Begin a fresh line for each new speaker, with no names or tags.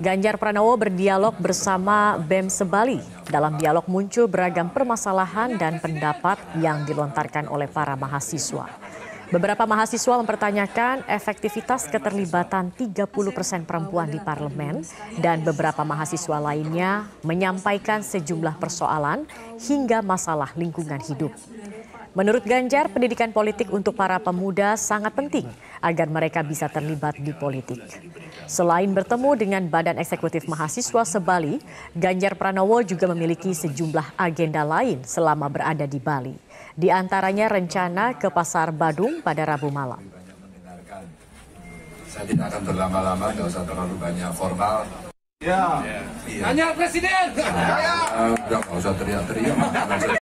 Ganjar Pranowo berdialog bersama BEM Sebali. Dalam dialog muncul beragam permasalahan dan pendapat yang dilontarkan oleh para mahasiswa. Beberapa mahasiswa mempertanyakan efektivitas keterlibatan 30 persen perempuan di parlemen dan beberapa mahasiswa lainnya menyampaikan sejumlah persoalan hingga masalah lingkungan hidup. Menurut Ganjar, pendidikan politik untuk para pemuda sangat penting agar mereka bisa terlibat di politik. Selain bertemu dengan Badan Eksekutif Mahasiswa Sebali, Ganjar Pranowo juga memiliki sejumlah agenda lain selama berada di Bali. Di antaranya rencana ke Pasar Badung pada Rabu malam. Saya tidak akan berlama-lama, tidak usah terlalu banyak formal. Ya, ya. Tanya presiden. Ya, ya. usah teriak-teriak.